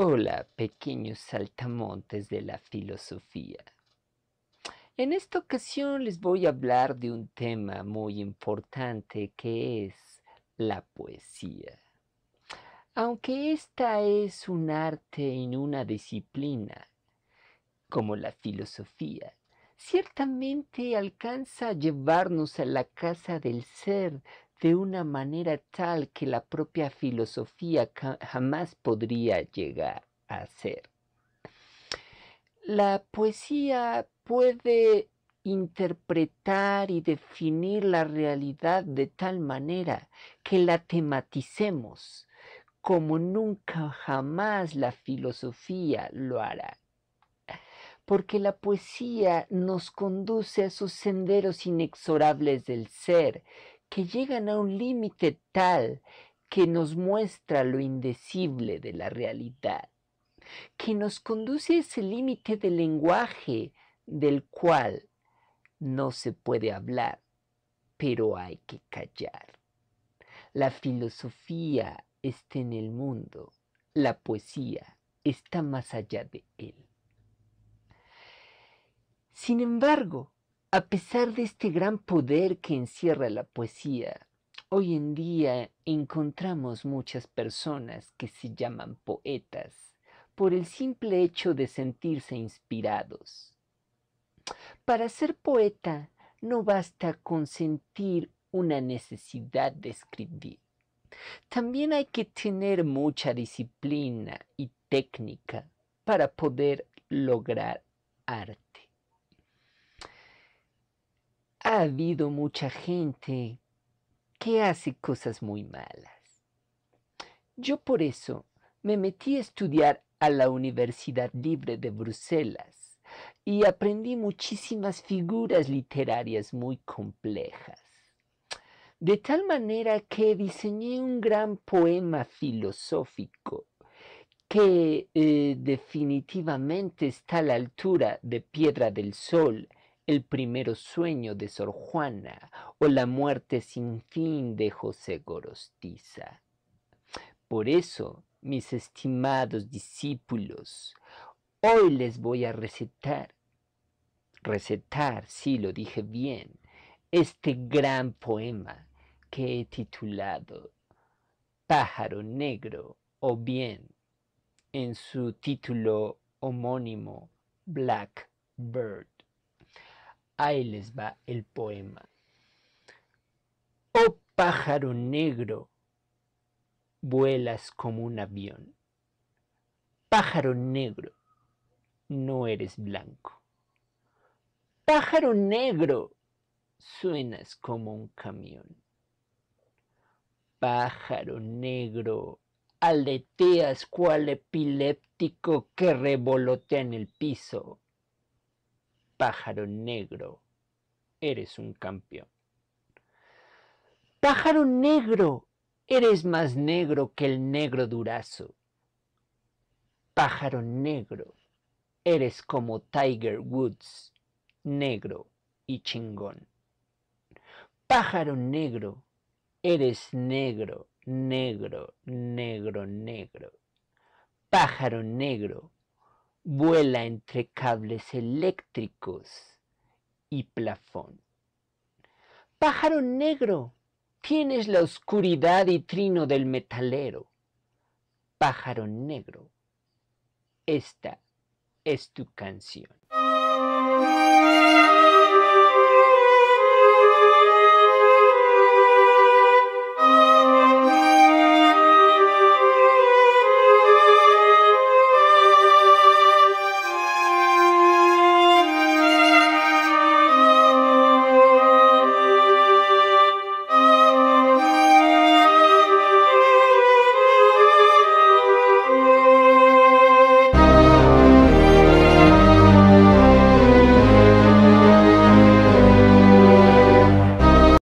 Hola, pequeños saltamontes de la filosofía. En esta ocasión les voy a hablar de un tema muy importante que es la poesía. Aunque esta es un arte en una disciplina, como la filosofía, ciertamente alcanza a llevarnos a la casa del ser de una manera tal que la propia filosofía jamás podría llegar a ser. La poesía puede interpretar y definir la realidad de tal manera que la tematicemos como nunca jamás la filosofía lo hará. Porque la poesía nos conduce a esos senderos inexorables del ser que llegan a un límite tal que nos muestra lo indecible de la realidad, que nos conduce a ese límite del lenguaje del cual no se puede hablar, pero hay que callar. La filosofía está en el mundo, la poesía está más allá de él. Sin embargo, a pesar de este gran poder que encierra la poesía, hoy en día encontramos muchas personas que se llaman poetas por el simple hecho de sentirse inspirados. Para ser poeta no basta con sentir una necesidad de escribir. También hay que tener mucha disciplina y técnica para poder lograr arte ha habido mucha gente que hace cosas muy malas. Yo por eso me metí a estudiar a la Universidad Libre de Bruselas y aprendí muchísimas figuras literarias muy complejas. De tal manera que diseñé un gran poema filosófico que eh, definitivamente está a la altura de Piedra del Sol el primero sueño de Sor Juana o la muerte sin fin de José Gorostiza. Por eso, mis estimados discípulos, hoy les voy a recetar, recetar, sí lo dije bien, este gran poema que he titulado Pájaro Negro o bien en su título homónimo Black Bird. Ahí les va el poema. Oh pájaro negro, vuelas como un avión. Pájaro negro, no eres blanco. Pájaro negro, suenas como un camión. Pájaro negro, aleteas cual epiléptico que revolotea en el piso pájaro negro. Eres un campeón. Pájaro negro, eres más negro que el negro durazo. Pájaro negro, eres como Tiger Woods, negro y chingón. Pájaro negro, eres negro, negro, negro, negro. Pájaro negro, vuela entre cables eléctricos y plafón. Pájaro negro, tienes la oscuridad y trino del metalero. Pájaro negro, esta es tu canción.